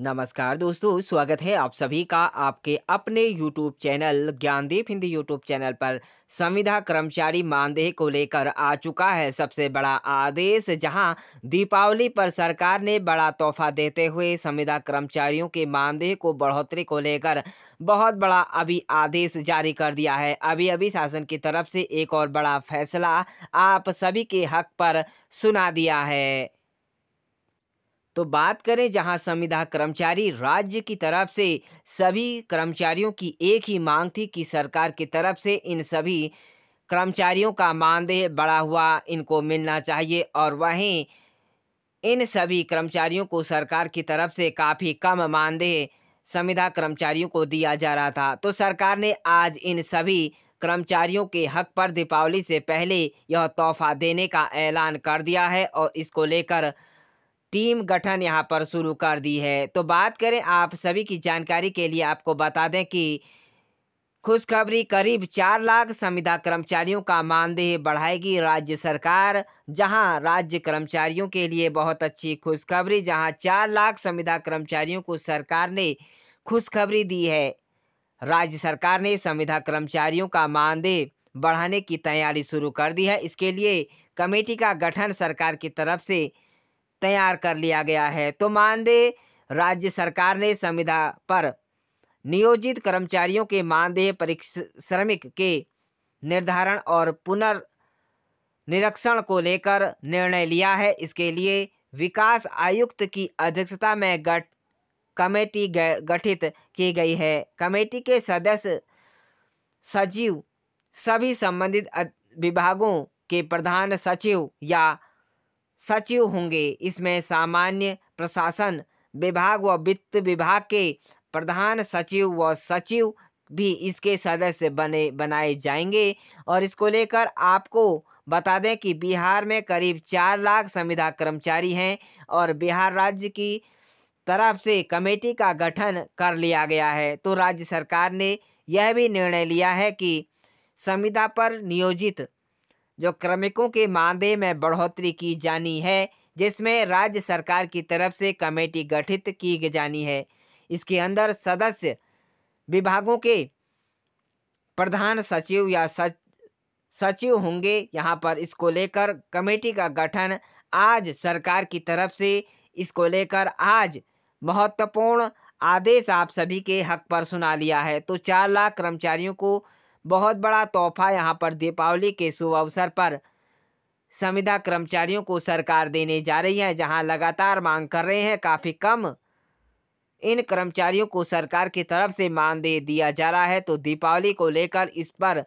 नमस्कार दोस्तों स्वागत है आप सभी का आपके अपने YouTube channel Gyandeep Hindi YouTube channel पर संविधा कर्मचारी मानदेय को लेकर आ चुका है सबसे बड़ा आदेश जहां दीपावली पर सरकार ने बड़ा तोहफा देते हुए संविधा कर्मचारियों के मानदेय को बढ़ोतरी को लेकर बहुत बड़ा अभी आदेश जारी कर दिया है अभी अभी शासन की तरफ से एक और बड़ा फैसला आप सभी के हक पर सुना दिया है तो बात करें जहां संविदा कर्मचारी राज्य की तरफ से सभी कर्मचारियों की एक ही मांग थी कि सरकार की तरफ से इन सभी कर्मचारियों का मानदेय बढ़ा हुआ इनको मिलना चाहिए और वहीं इन सभी कर्मचारियों को सरकार की तरफ से काफ़ी कम मानदेय संविदा कर्मचारियों को दिया जा रहा था तो सरकार ने आज इन सभी कर्मचारियों के हक पर दीपावली से पहले यह तोहफा देने का ऐलान कर दिया है और इसको लेकर टीम गठन यहाँ पर शुरू कर दी है तो बात करें आप सभी की जानकारी के लिए आपको बता दें कि खुशखबरी करीब चार लाख संविदा कर्मचारियों का मानदेय बढ़ाएगी राज्य सरकार जहां राज्य कर्मचारियों के लिए बहुत अच्छी खुशखबरी जहां चार लाख संविदा कर्मचारियों को सरकार ने खुशखबरी दी है राज्य सरकार ने संविदा कर्मचारियों का मानदेय बढ़ाने की तैयारी शुरू कर दी है इसके लिए कमेटी का गठन सरकार की तरफ से तैयार कर लिया गया है तो मानदेय राज्य सरकार ने संविदा पर नियोजित कर्मचारियों के मानदेय परिश्रमिक के निर्धारण और पुनर्निरीक्षण को लेकर निर्णय लिया है इसके लिए विकास आयुक्त की अध्यक्षता में गठ कमेटी गठित की गई है कमेटी के सदस्य सचिव सभी संबंधित विभागों के प्रधान सचिव या सचिव होंगे इसमें सामान्य प्रशासन विभाग व वित्त विभाग के प्रधान सचिव व सचिव भी इसके सदस्य बने बनाए जाएंगे और इसको लेकर आपको बता दें कि बिहार में करीब चार लाख संविदा कर्मचारी हैं और बिहार राज्य की तरफ से कमेटी का गठन कर लिया गया है तो राज्य सरकार ने यह भी निर्णय लिया है कि संविदा पर नियोजित जो क्रमिकों के मानदेय में बढ़ोतरी की जानी है जिसमें राज्य सरकार की तरफ से कमेटी गठित की जानी है इसके अंदर सदस्य विभागों के प्रधान सचिव या सच सचिव होंगे यहाँ पर इसको लेकर कमेटी का गठन आज सरकार की तरफ से इसको लेकर आज महत्वपूर्ण आदेश आप सभी के हक पर सुना लिया है तो चार लाख कर्मचारियों को बहुत बड़ा तोहफा यहाँ पर दीपावली के शुभ अवसर पर संविदा कर्मचारियों को सरकार देने जा रही है जहाँ लगातार मांग कर रहे हैं काफ़ी कम इन कर्मचारियों को सरकार की तरफ से मानदेय दिया जा रहा है तो दीपावली को लेकर इस पर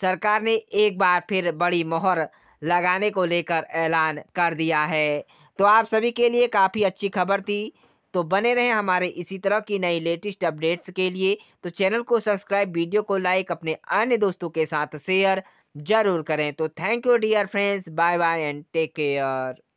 सरकार ने एक बार फिर बड़ी मोहर लगाने को लेकर ऐलान कर दिया है तो आप सभी के लिए काफ़ी अच्छी खबर थी तो बने रहें हमारे इसी तरह की नई लेटेस्ट अपडेट्स के लिए तो चैनल को सब्सक्राइब वीडियो को लाइक अपने अन्य दोस्तों के साथ शेयर जरूर करें तो thank you dear friends bye bye and take care